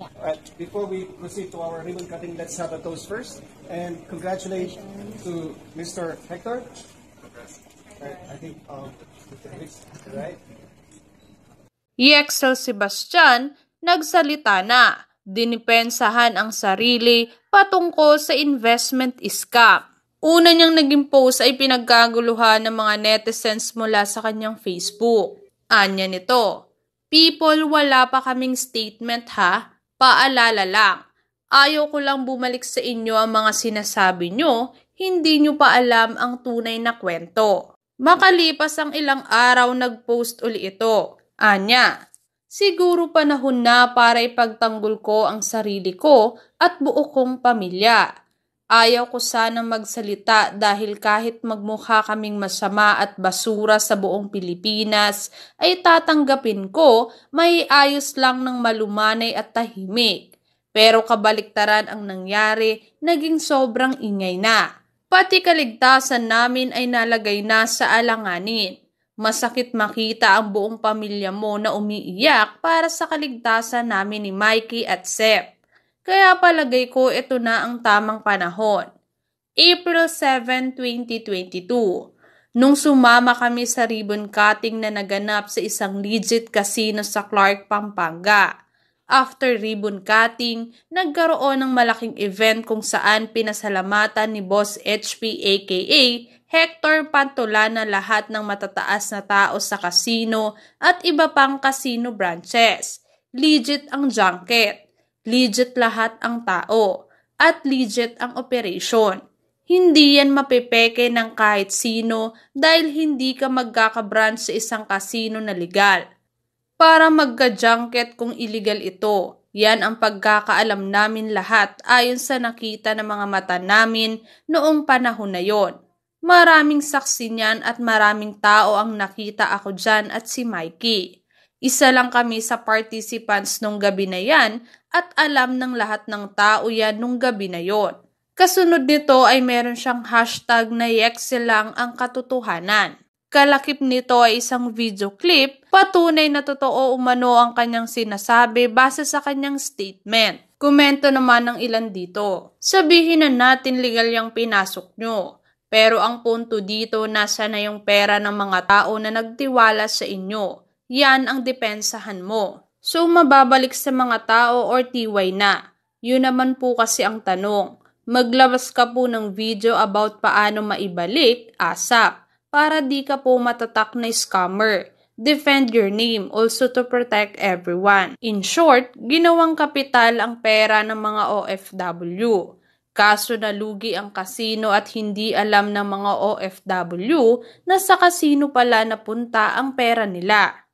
Yeah. right. Before we proceed to our ribbon cutting, let's have a toast first and congratulate to Mr. Hector. Right. I think um, right. EXL Sebastian nagsalita na. Dinipensahan ang sarili patungkol sa investment scam. Una niyang naging post ay pinagkaguluhan ng mga netizens mula sa kanyang Facebook. Anya nito, People, wala pa kaming statement ha Paalala lang, ayaw ko lang bumalik sa inyo ang mga sinasabi nyo, hindi nyo pa alam ang tunay na kwento. Makalipas ang ilang araw nag-post uli ito. Anya, siguro panahon na para ipagtanggol ko ang sarili ko at buo kong pamilya. Ayaw ko sanang magsalita dahil kahit magmukha kaming masama at basura sa buong Pilipinas, ay tatanggapin ko may ayos lang ng malumanay at tahimik. Pero kabaliktaran ang nangyari, naging sobrang ingay na. Pati kaligtasan namin ay nalagay na sa alanganin. Masakit makita ang buong pamilya mo na umiiyak para sa kaligtasan namin ni Mikey at Sep. Kaya palagay ko ito na ang tamang panahon. April 7, 2022. Nung sumama kami sa ribbon cutting na naganap sa isang legit casino sa Clark, Pampanga. After ribbon cutting, nagkaroon ng malaking event kung saan pinasalamatan ni Boss HP aka Hector Pantolana lahat ng matataas na tao sa casino at iba pang casino branches. Legit ang junket. Legit lahat ang tao at legit ang operation. Hindi yan mapepeke ng kahit sino dahil hindi ka magkakabranch sa isang kasino na legal. Para magka-junket kung illegal ito, yan ang pagkakaalam namin lahat ayon sa nakita ng mga mata namin noong panahon na yon. Maraming saksi niyan at maraming tao ang nakita ako dyan at si Mikey. Isa lang kami sa participants nung gabi na yan at alam ng lahat ng tao yan nung gabi na yon. Kasunod nito ay meron siyang hashtag na Yexel lang ang katotohanan. Kalakip nito ay isang video clip, patunay na totoo umano ang kanyang sinasabi base sa kanyang statement. Komento naman ng ilan dito. Sabihin na natin legal yung pinasok nyo. Pero ang punto dito nasa na yung pera ng mga tao na nagtiwala sa inyo. Yan ang depensahan mo. So mababalik sa mga tao or tiway na. Yun naman po kasi ang tanong. Maglabas ka po ng video about paano maibalik ASAP para di ka po matatak na scammer. Defend your name also to protect everyone. In short, ginawang kapital ang pera ng mga OFW. Kaso nalugi ang kasino at hindi alam ng mga OFW na sa kasino pala napunta ang pera nila.